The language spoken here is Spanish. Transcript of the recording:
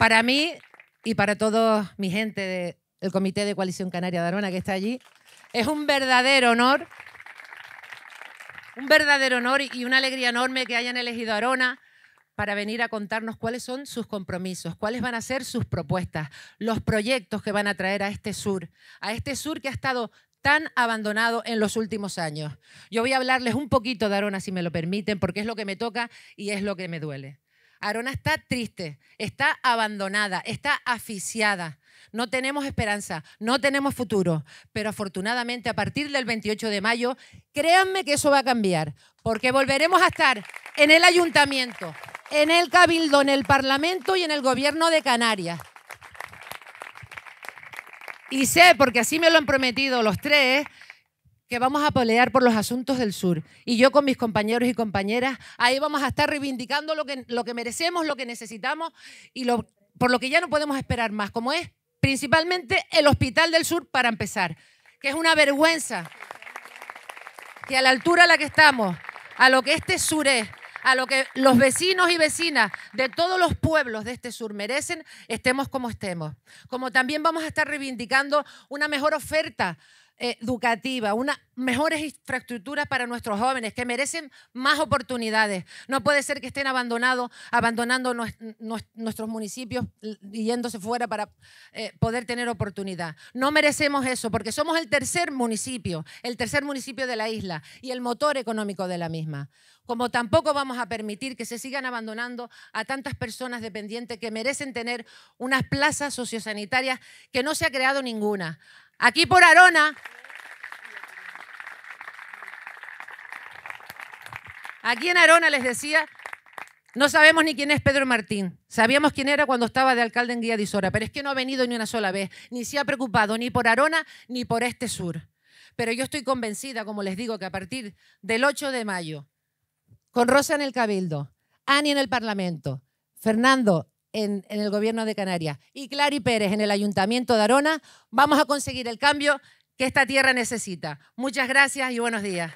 Para mí y para toda mi gente del Comité de Coalición Canaria de Arona que está allí, es un verdadero honor, un verdadero honor y una alegría enorme que hayan elegido a Arona para venir a contarnos cuáles son sus compromisos, cuáles van a ser sus propuestas, los proyectos que van a traer a este sur, a este sur que ha estado tan abandonado en los últimos años. Yo voy a hablarles un poquito de Arona, si me lo permiten, porque es lo que me toca y es lo que me duele. Arona está triste, está abandonada, está asfixiada. No tenemos esperanza, no tenemos futuro, pero afortunadamente a partir del 28 de mayo, créanme que eso va a cambiar, porque volveremos a estar en el ayuntamiento, en el cabildo, en el parlamento y en el gobierno de Canarias. Y sé, porque así me lo han prometido los tres, que vamos a pelear por los asuntos del sur. Y yo con mis compañeros y compañeras, ahí vamos a estar reivindicando lo que, lo que merecemos, lo que necesitamos y lo, por lo que ya no podemos esperar más, como es principalmente el Hospital del Sur para empezar, que es una vergüenza que a la altura a la que estamos, a lo que este sur es, a lo que los vecinos y vecinas de todos los pueblos de este sur merecen, estemos como estemos. Como también vamos a estar reivindicando una mejor oferta educativa, una mejores infraestructuras para nuestros jóvenes que merecen más oportunidades. No puede ser que estén abandonados, abandonando nuestros municipios y yéndose fuera para eh, poder tener oportunidad. No merecemos eso porque somos el tercer municipio, el tercer municipio de la isla y el motor económico de la misma. Como tampoco vamos a permitir que se sigan abandonando a tantas personas dependientes que merecen tener unas plazas sociosanitarias que no se ha creado ninguna. Aquí por Arona. Aquí en Arona les decía, no sabemos ni quién es Pedro Martín. Sabíamos quién era cuando estaba de alcalde en Guía de Isora, pero es que no ha venido ni una sola vez, ni se ha preocupado ni por Arona ni por este sur. Pero yo estoy convencida, como les digo, que a partir del 8 de mayo, con Rosa en el Cabildo, Ani en el Parlamento, Fernando en, el gobierno de Canarias y Clary Pérez en el ayuntamiento de Arona, vamos a conseguir el cambio que esta tierra necesita. Muchas gracias y buenos días.